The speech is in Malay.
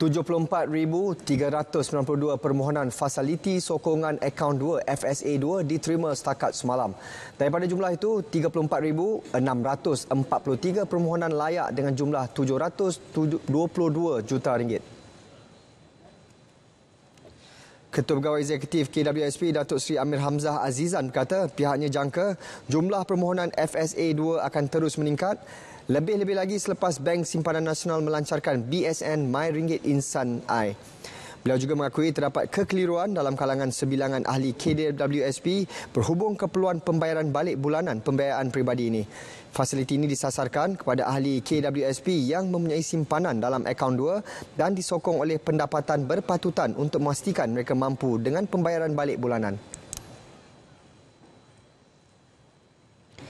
74,392 permohonan fasiliti sokongan akaun 2 FSA2 diterima setakat semalam. Daripada jumlah itu, 34,643 permohonan layak dengan jumlah 722 juta ringgit. Ketua Pegawai Eksekutif KWSP Datuk Seri Amir Hamzah Azizan berkata pihaknya jangka jumlah permohonan FSA 2 akan terus meningkat lebih-lebih lagi selepas Bank Simpanan Nasional melancarkan BSN My Ringgit Insan I. Beliau juga mengakui terdapat kekeliruan dalam kalangan sebilangan ahli KDWSP berhubung keperluan pembayaran balik bulanan pembayaran peribadi ini. Fasiliti ini disasarkan kepada ahli KWSP yang mempunyai simpanan dalam akaun 2 dan disokong oleh pendapatan berpatutan untuk memastikan mereka mampu dengan pembayaran balik bulanan.